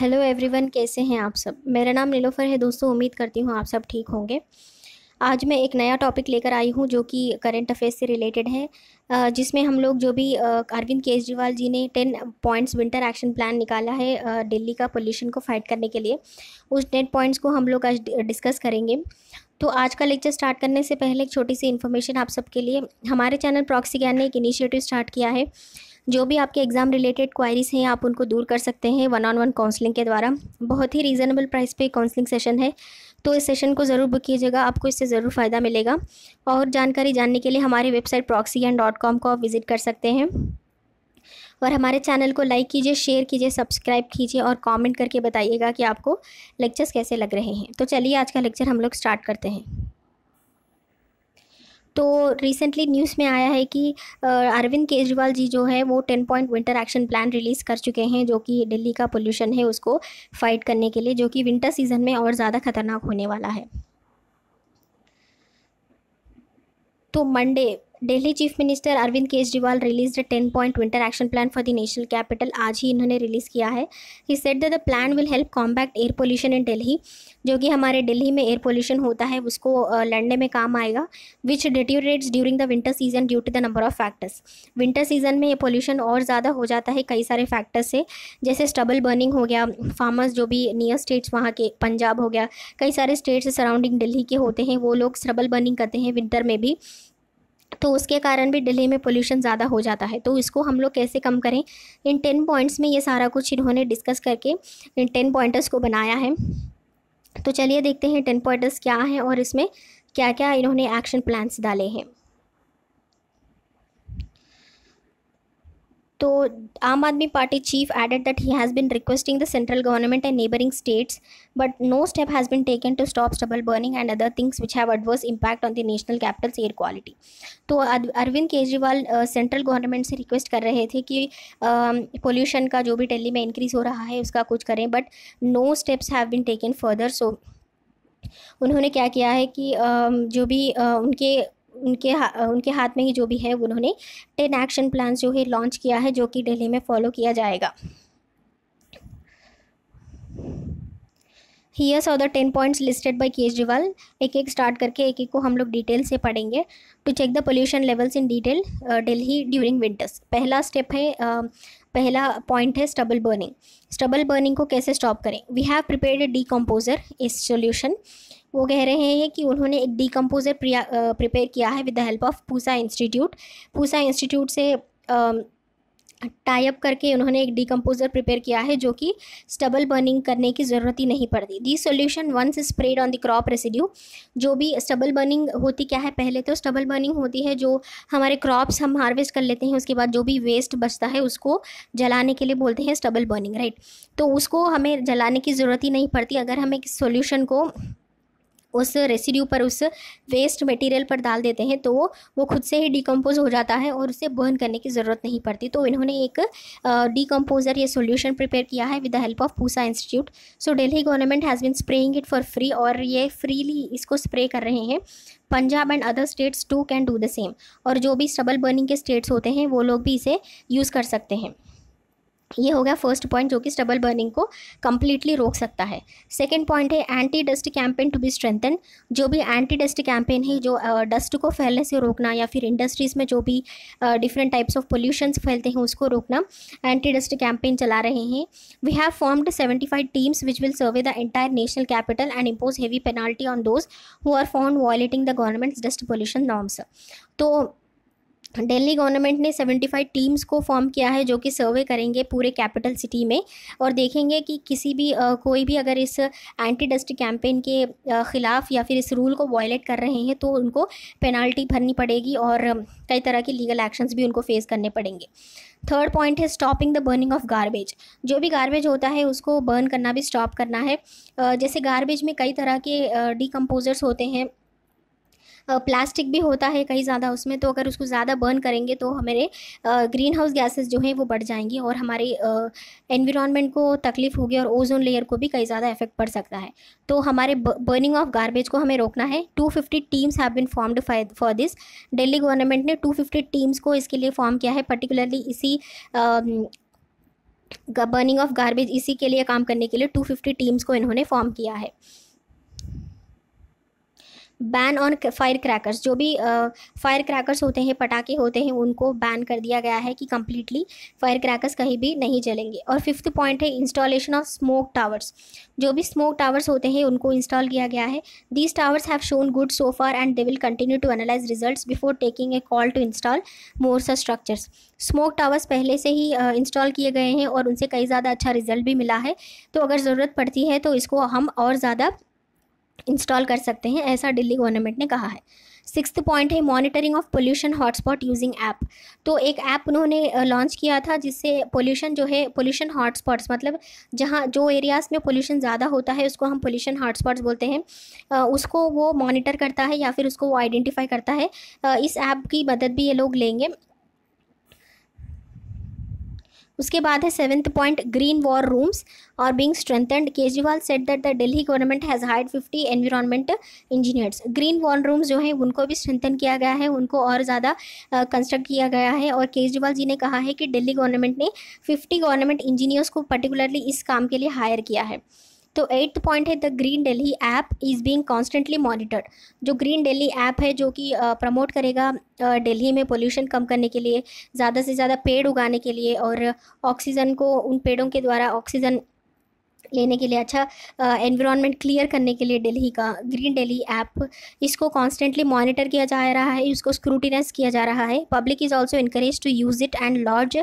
Hello everyone कैसे हैं आप सब मेरा नाम नीलोफर है दोस्तों उम्मीद करती हूँ आप सब ठीक होंगे आज मैं एक नया टॉपिक लेकर आई हूँ जो कि करंट अफेयर्स से रिलेटेड है जिसमें हम लोग जो भी अरविंद केजरीवाल जी ने ten points winter action plan निकाला है दिल्ली का पोल्यूशन को फाइट करने के लिए उस टेन पॉइंट्स को हम लोग आज डिस्कस करेंगे तो आज का लेक्चर स्टार्ट करने से पहले एक छोटी सी इन्फॉर्मेशन आप सबके लिए हमारे चैनल प्रॉक्सी ज्ञान ने एक इनिशिएटिव स्टार्ट किया है जो भी आपके एग्ज़ाम रिलेटेड क्वायरीज़ हैं आप उनको दूर कर सकते हैं वन ऑन वन काउंसलिंग के द्वारा बहुत ही रीज़नेबल प्राइस पे काउंसलिंग सेशन है तो इस सेशन को ज़रूर बुक कीजिएगा आपको इससे ज़रूर फ़ायदा मिलेगा और जानकारी जानने के लिए हमारी वेबसाइट प्रॉक्सी को आप विज़िट कर सकते हैं और हमारे चैनल को लाइक कीजिए शेयर कीजिए सब्सक्राइब कीजिए और कमेंट करके बताइएगा कि आपको लेक्चर्स कैसे लग रहे हैं तो चलिए आज का लेक्चर हम लोग स्टार्ट करते हैं तो रिसेंटली न्यूज़ में आया है कि अरविंद केजरीवाल जी जो है वो ten point winter action plan release कर चुके हैं जो कि दिल्ली का पोल्यूशन है उसको फाइट करने के लिए जो कि विंटर सीजन में और ज़्यादा खतरनाक होने वाला है तो Monday Delhi chief minister Arvind Kejriwal release the ten point winter action plan for the national capital आज ही इन्होंने रिलीज़ किया है ही said the plan will help combat air pollution in Delhi जो कि हमारे दिल्ली में एयर पोल्यूशन होता है उसको लड़ने में काम आएगा which deteriorates during the winter season due to the number of factors winter season में ये पोल्यूशन और ज़्यादा हो जाता है कई सारे फैक्टर्स से जैसे स्टबल बर्निंग हो गया फार्मर्स जो भी नियर स्टेट्स वहाँ के पंजाब हो गया कई सारे स्टेट्स सराउंडिंग दिल्ली के होते हैं वो लोग स्टबल बर्निंग करते हैं विंटर में भी तो उसके कारण भी दिल्ली में पोल्यूशन ज़्यादा हो जाता है तो इसको हम लोग कैसे कम करें इन टेन पॉइंट्स में ये सारा कुछ इन्होंने डिस्कस करके इन टेन पॉइंटर्स को बनाया है तो चलिए देखते हैं टेन पॉइंटर्स क्या हैं और इसमें क्या क्या इन्होंने एक्शन प्लान्स डाले हैं तो Aam Aadmi party chief added that he has been requesting the central government and neighbouring states but no step has been taken to stop stubble burning and other things which have adverse impact on the national capital's air quality तो Arvind Kejriwal central government से request कर रहे थे कि pollution uh, का जो भी दिल्ली में इंक्रीज हो रहा है उसका कुछ करें but no steps have been taken further so उन्होंने क्या किया है कि जो भी उनके उनके हा, उनके हाथ में ही जो भी है उन्होंने टेन एक्शन प्लान जो है लॉन्च किया है जो कि दिल्ली में फॉलो किया जाएगा हियर्स और the ten points listed by Kejriwal एक एक स्टार्ट करके एक एक को हम लोग डिटेल से पढ़ेंगे to check the pollution levels in detail Delhi during winters पहला स्टेप है पहला पॉइंट है स्टबल बर्निंग स्टबल बर्निंग को कैसे स्टॉप करें we have prepared decomposer इस सोल्यूशन वो कह रहे हैं कि उन्होंने एक डीकम्पोजर प्रिपेयर किया है with the help of Pusa institute Pusa institute से टाइप करके उन्होंने एक डिकम्पोजर प्रिपेयर किया है जो कि स्टबल बर्निंग करने की ज़रूरत ही नहीं पड़ती the solution once spread on the crop residue जो भी स्टबल बर्निंग होती क्या है पहले तो स्टबल बर्निंग होती है जो हमारे क्रॉप्स हम हार्वेस्ट कर लेते हैं उसके बाद जो भी वेस्ट बचता है उसको जलाने के लिए बोलते हैं स्टबल बर्निंग राइट तो उसको हमें जलाने की ज़रूरत ही नहीं पड़ती अगर हम एक सोल्यूशन को उस रेसिड्यू पर उस वेस्ट मटेरियल पर डाल देते हैं तो वो खुद से ही डिकम्पोज हो जाता है और उसे बर्न करने की ज़रूरत नहीं पड़ती तो इन्होंने एक डिकम्पोज़र या सोल्यूशन प्रिपेयर किया है with the help of Pusa institute so Delhi government has been spraying it for free और ये फ्रीली इसको स्प्रे कर रहे हैं Punjab and other states too can do the same और जो भी स्टबल बर्निंग के स्टेट्स होते हैं वो लोग भी इसे यूज़ कर सकते हैं ये हो गया फर्स्ट पॉइंट जो कि स्टबल बर्निंग को कम्प्लीटली रोक सकता है सेकेंड पॉइंट है anti dust campaign to be strengthen जो भी एंटी डस्ट कैंपेन है जो डस्ट को फैलने से रोकना या फिर इंडस्ट्रीज़ में जो भी डिफरेंट टाइप्स ऑफ पोल्यूशन फैलते हैं उसको रोकना एंटी डस्ट कैंपेन चला रहे हैं we have formed seventy five teams which will survey the entire national capital and impose heavy penalty on those who are found violating the government's dust pollution norms तो Delhi government ने 75 teams को form किया है जो कि सर्वे करेंगे पूरे capital city में और देखेंगे कि किसी भी आ, कोई भी अगर इस एंटी डस्ट कैंपेन के ख़िलाफ़ या फिर इस रूल को वॉयलेट कर रहे हैं तो उनको पेनाल्टी भरनी पड़ेगी और कई तरह के लीगल एक्शंस भी उनको फेस करने पड़ेंगे थर्ड पॉइंट है stopping the burning of garbage जो भी गारबेज होता है उसको बर्न करना भी स्टॉप करना है जैसे गारबेज में कई तरह के डिकम्पोजर्स होते हैं प्लास्टिक भी होता है कहीं ज़्यादा उसमें तो अगर उसको ज़्यादा बर्न करेंगे तो हमारे ग्रीन हाउस गैसेज जो हैं वो बढ़ जाएंगी और हमारे एनवायरनमेंट को तकलीफ़ होगी और ओजोन लेयर को भी कहीं ज़्यादा इफेक्ट पड़ सकता है तो हमारे बर्निंग ऑफ गार्बेज को हमें रोकना है fifty teams have been formed for this Delhi government ने फिफ्टी टीम्स को इसके लिए फॉर्म किया है पर्टिकुलरली इसी बर्निंग ऑफ गार्बेज इसी के लिए काम करने के लिए 250 टीम्स को इन्होंने फॉर्म किया है बैन ऑन फायर क्रैकर्स जो भी फायर क्रैकर्स होते हैं पटाखे होते हैं उनको बैन कर दिया गया है कि कम्प्लीटली फायर क्रैकर्स कहीं भी नहीं जलेंगे और फिफ्थ पॉइंट है इंस्टॉलेशन ऑफ स्मोक टावर्स जो भी स्मोक टावर्स होते हैं उनको इंस्टॉल किया गया है these towers have shown good so far and they will continue to analyse result before taking a call to install more such structures smoke towers पहले से ही इंस्टॉल किए गए हैं और उनसे कई ज़्यादा अच्छा रिजल्ट भी मिला है तो अगर ज़रूरत पड़ती है तो इसको हम और ज़्यादा इंस्टॉल कर सकते हैं ऐसा दिल्ली गवर्नमेंट ने कहा है सिक्स पॉइंट है monitoring of pollution hotspot using app तो एक ऐप उन्होंने लॉन्च किया था जिससे पोल्यूशन जो है पोल्यूशन हॉटस्पॉट्स मतलब जहाँ जो एरियाज़ में पोल्यूशन ज़्यादा होता है उसको हम पोल्यूशन हॉटस्पॉट्स बोलते हैं उसको वो मॉनिटर करता है या फिर उसको वो आइडेंटिफाई करता है इस ऐप की मदद भी ये लोग लेंगे उसके बाद है seventh point green war rooms are being strengthened Kejriwal said that the Delhi government has hired fifty environment engineers green war rooms जो हैं उनको भी स्ट्रेंथन किया गया है उनको और ज़्यादा कंस्ट्रक्ट किया गया है और केजरीवाल जी ने कहा है कि दिल्ली गवर्नमेंट ने फिफ्टी गवर्नमेंट इंजीनियर्स को पर्टिकुलरली इस काम के लिए हायर किया है तो एट्थ पॉइंट है the green Delhi app is being constantly monitored जो ग्रीन डेली ऐप है जो कि प्रमोट करेगा दिल्ली में पोल्यूशन कम करने के लिए ज़्यादा से ज़्यादा पेड़ उगाने के लिए और ऑक्सीजन को उन पेड़ों के द्वारा ऑक्सीजन लेने के लिए अच्छा एनवायरनमेंट क्लियर करने के लिए दिल्ली का ग्रीन दिल्ली ऐप इसको कॉन्स्टेंटली मॉनिटर किया जा रहा है इसको स्क्रूटिनाइज किया जा रहा है public is also encourage to use it and lodge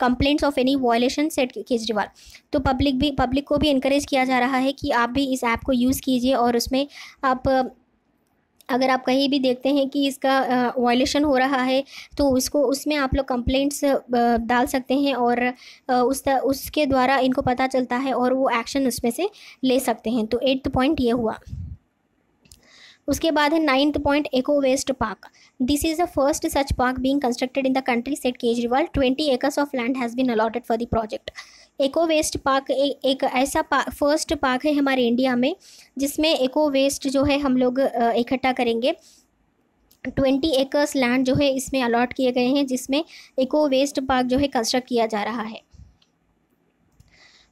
complaints of any violation said Kejriwal तो पब्लिक भी पब्लिक को भी इनक्रेज किया जा रहा है कि आप भी इस ऐप को यूज़ कीजिए और उसमें आप अगर आप कहीं भी देखते हैं कि इसका वायलेशन हो रहा है तो उसको उसमें आप लोग कंप्लेंट्स डाल सकते हैं और उस उसके द्वारा इनको पता चलता है और वो एक्शन उसमें से ले सकते हैं तो एट्थ पॉइंट ये हुआ उसके बाद है ninth point eco waste park this is the first such park being constructed in the country said Kejriwal twenty acres of land has been allotted for the project eco waste park a, एक ऐसा park first park है हमारे India में जिसमें एको waste जो है हम लोग इकट्ठा करेंगे ट्वेंटी एकर्स लैंड जो है इसमें अलॉट किए गए हैं जिसमें एको वेस्ट पार्क जो है कंस्ट्रक्ट किया जा रहा है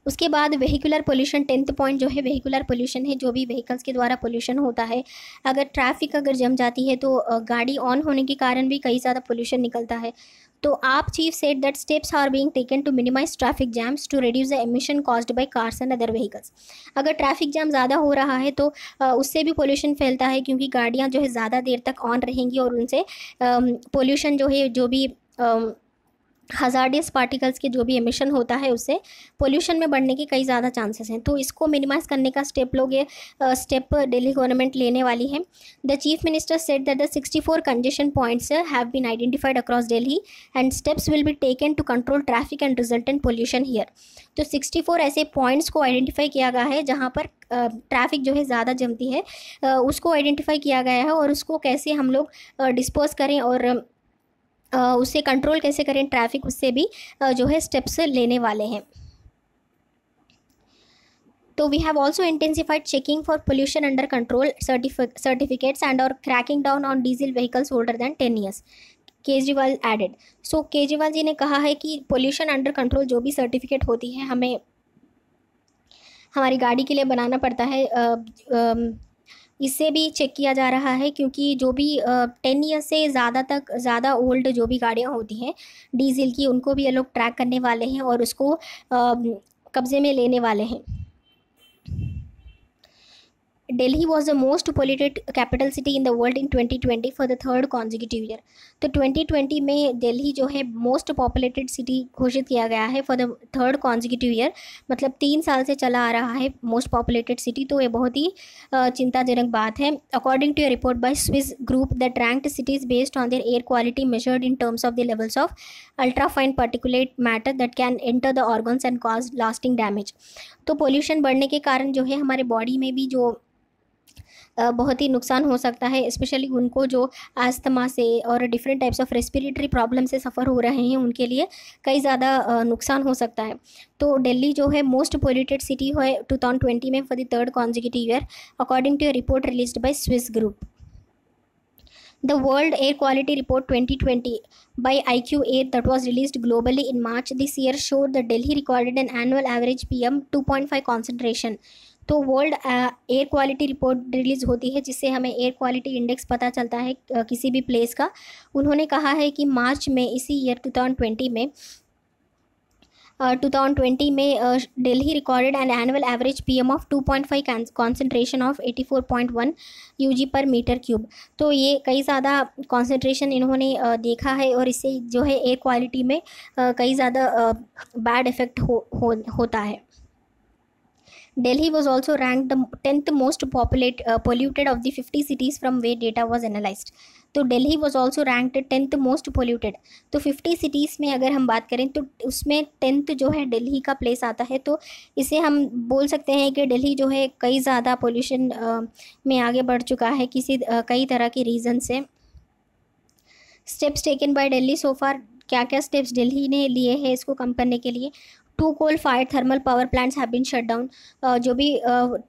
उसके बाद वहीकुलर पोल्यूशन टेंथ पॉइंट जो है वहीकुलर पोल्यूशन है जो भी व्हीकल्स के द्वारा पोल्यूशन होता है अगर ट्रैफिक अगर जम जाती है तो गाड़ी ऑन होने के कारण भी कई ज़्यादा पोल्यूशन निकलता है तो AAP chief said that steps are being taken to minimise traffic jams to reduce the emission caused by cars and other vehicles अगर ट्रैफिक जैम ज़्यादा हो रहा है तो उससे भी पोल्यूशन फैलता है क्योंकि गाड़ियाँ जो है ज़्यादा देर तक ऑन रहेंगी और उनसे पोल्यूशन जो है जो भी हजारडियस पार्टिकल्स के जो भी एमिशन होता है उससे पोल्यूशन में बढ़ने के कई ज़्यादा चांसेस हैं तो इसको मिनिमाइज करने का स्टेप लोग ये स्टेप दिल्ली गवर्नमेंट लेने वाली है the chief minister said that the four congestion points have been identified across Delhi and steps will be taken to control traffic and resultant pollution here तो फोर ऐसे पॉइंट्स को आइडेंटिफाई किया गया है जहाँ पर ट्रैफिक जो है ज़्यादा जमती है उसको आइडेंटिफाई किया गया है और उसको कैसे हम लोग डिस्पोज करें और उसे कंट्रोल कैसे करें ट्रैफिक उससे भी जो है स्टेप्स लेने वाले हैं तो we have also intensified checking for pollution under control certificates and are cracking down on diesel vehicles older than ten years Kejriwal added so Kejriwal ji ने कहा है कि पोल्यूशन अंडर कंट्रोल जो भी सर्टिफिकेट होती है हमें हमारी गाड़ी के लिए बनाना पड़ता है uh, uh, इससे भी चेक किया जा रहा है क्योंकि जो भी टेन ईयर से ज़्यादा तक ज़्यादा ओल्ड जो भी गाड़ियाँ होती हैं डीजल की उनको भी ये लोग ट्रैक करने वाले हैं और उसको कब्ज़े में लेने वाले हैं Delhi was the most polluted capital city in the world in twenty twenty for the third consecutive year तो ट्वेंटी ट्वेंटी में डेली जो है मोस्ट पॉपुलेटेड सिटी घोषित किया गया है for the third consecutive year मतलब तीन साल से चला आ रहा है मोस्ट पॉपुलेटेड सिटी तो ये बहुत ही चिंताजनक बात है according to a report by Swiss group that ranked cities based on their air quality measured in terms of the levels of ultra fine matter that can enter the organs and cause lasting damage तो pollution बढ़ने के कारण जो है हमारे body में भी जो बहुत ही नुकसान हो सकता है स्पेशली उनको जो आस्थमा से और different types of respiratory problem से सफ़र हो रहे हैं उनके लिए कई ज़्यादा नुकसान हो सकता है तो दिल्ली जो है मोस्ट पोल्यूटेड सिटी है टू थाउजेंड ट्वेंटी में for the third consecutive year according to a report release by Swiss group The World Air Quality Report 2020 by was release that was released globally in March this year showed that Delhi recorded an annual average PM 2.5 concentration. तो world air quality report release होती है जिससे हमें air quality index पता चलता है किसी भी प्लेस का उन्होंने कहा है कि मार्च में इसी ईयर ट्वेंटी में टू थाउजेंड ट्वेंटी में daily recorded and annual average P M of two point five concentration of eighty four point one U G per metre cube तो ये कई ज़्यादा कॉन्सेंट्रेशन इन्होंने देखा है और इससे जो है एयर क्वालिटी में कई ज़्यादा बैड इफ़ेक्ट हो, हो होता है Delhi was also ranked the tenth most populated uh, polluted of the fifty cities from where data was analyzed. तो Delhi was also ranked tenth most polluted तो फिफ्टी सिटीज़ में अगर हम बात करें तो उसमें टेंथ जो है दिल्ली का प्लेस आता है तो इसे हम बोल सकते हैं कि दिल्ली जो है कई ज़्यादा पोल्यूशन में आगे बढ़ चुका है किसी कई तरह के रीज़न से steps taken by Delhi so far क्या क्या स्टेप्स दिल्ली ने लिए हैं इसको कम करने के लिए two coal fire thermal power plants have been shut down जो भी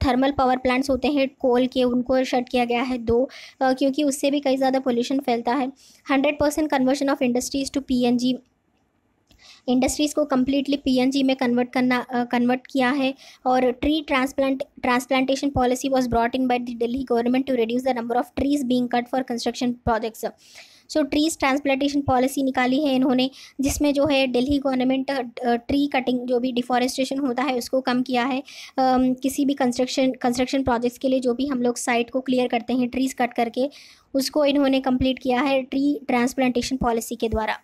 थर्मल पावर प्लांट्स होते हैं कोल के उनको शट किया गया है दो uh, क्योंकि उससे भी कई ज़्यादा पोल्यूशन फैलता है hundred percent conversion of industries to P N G industries को कम्प्लीटली पीएनजी में कन्वर्ट करना कन्वर्ट uh, किया है और tree transplant transplantation policy was brought in by the Delhi government to reduce the number of trees being cut for construction projects so trees transplantation policy निकाली है इन्होंने जिसमें जो है दिल्ली गवर्नमेंट ट्री कटिंग जो भी डिफॉरेस्टेशन होता है उसको कम किया है किसी भी कंस्ट्रक्शन कंस्ट्रक्शन प्रोजेक्ट्स के लिए जो भी हम लोग साइट को क्लियर करते हैं ट्रीज़ कट करके उसको इन्होंने कंप्लीट किया है ट्री ट्रांसप्लांटेशन पॉलिसी के द्वारा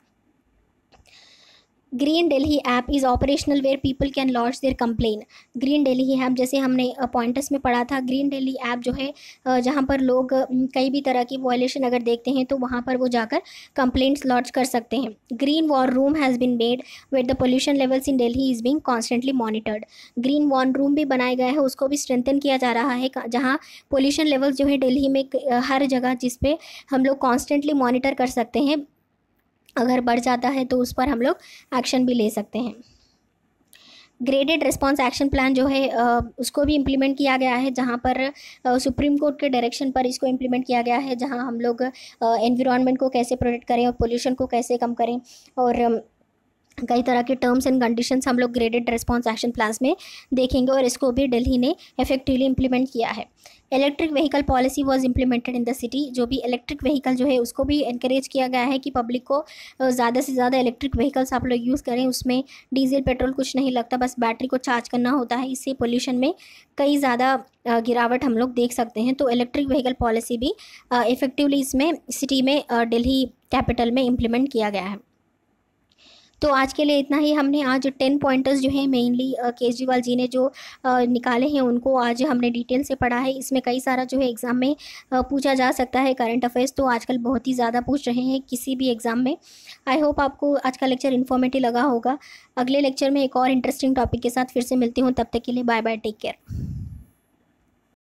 green Delhi app is operational where people can launch their complain green Delhi app जैसे हमने पॉइंटस में पढ़ा था ग्रीन डेली ऐप जो है जहाँ पर लोग कई भी तरह की वॉयलेशन अगर देखते हैं तो वहाँ पर वो जाकर कंप्लेंट्स लॉन्च कर सकते हैं green war room has been made wait the pollution levels in Delhi is being constantly monitored green war room भी बनाया गया है उसको भी स्ट्रेंथन किया जा रहा है जहाँ पोल्यूशन लेवल्स जो है डेली में हर जगह जिसपे हम लोग कॉन्स्टेंटली मॉनिटर कर सकते हैं अगर बढ़ जाता है तो उस पर हम लोग एक्शन भी ले सकते हैं ग्रेडेड रिस्पांस एक्शन प्लान जो है उसको भी इम्प्लीमेंट किया गया है जहाँ पर सुप्रीम कोर्ट के डायरेक्शन पर इसको इम्प्लीमेंट किया गया है जहाँ हम लोग एनवायरनमेंट को कैसे प्रोटेक्ट करें और पोल्यूशन को कैसे कम करें और कई तरह के टर्म्स एंड कंडीशंस हम लोग ग्रेडेड रेस्पॉन्स एक्शन प्लान्स में देखेंगे और इसको भी दिल्ली ने इफेक्टिवली इम्प्लीमेंट किया है electric vehicle policy was implemented in the city जो भी इलेक्ट्रिक व्हीकल जो है उसको भी इनक्रेज किया गया है कि पब्लिक को ज़्यादा से ज़्यादा इलेक्ट्रिक व्हीकल्स आप लोग यूज़ करें उसमें डीजल पेट्रोल कुछ नहीं लगता बस बैटरी को चार्ज करना होता है इससे पोल्यूशन में कई ज़्यादा गिरावट हम लोग देख सकते हैं तो इलेक्ट्रिक व्हीकल पॉलिसी भी इफ़ेक्टिवली इसमें सिटी में डेली कैपिटल में इम्प्लीमेंट किया गया है तो आज के लिए इतना ही हमने आज टेन पॉइंटर्स जो है मेनली केजरीवाल जी ने जो निकाले हैं उनको आज हमने डिटेल से पढ़ा है इसमें कई सारा जो है एग्ज़ाम में पूछा जा सकता है करंट अफेयर्स तो आजकल बहुत ही ज़्यादा पूछ रहे हैं किसी भी एग्ज़ाम में आई होप आपको आज का लेक्चर इन्फॉर्मेटिव लगा होगा अगले लेक्चर में एक और इंटरेस्टिंग टॉपिक के साथ फिर से मिलती हूँ तब तक के लिए बाय बाय टेक केयर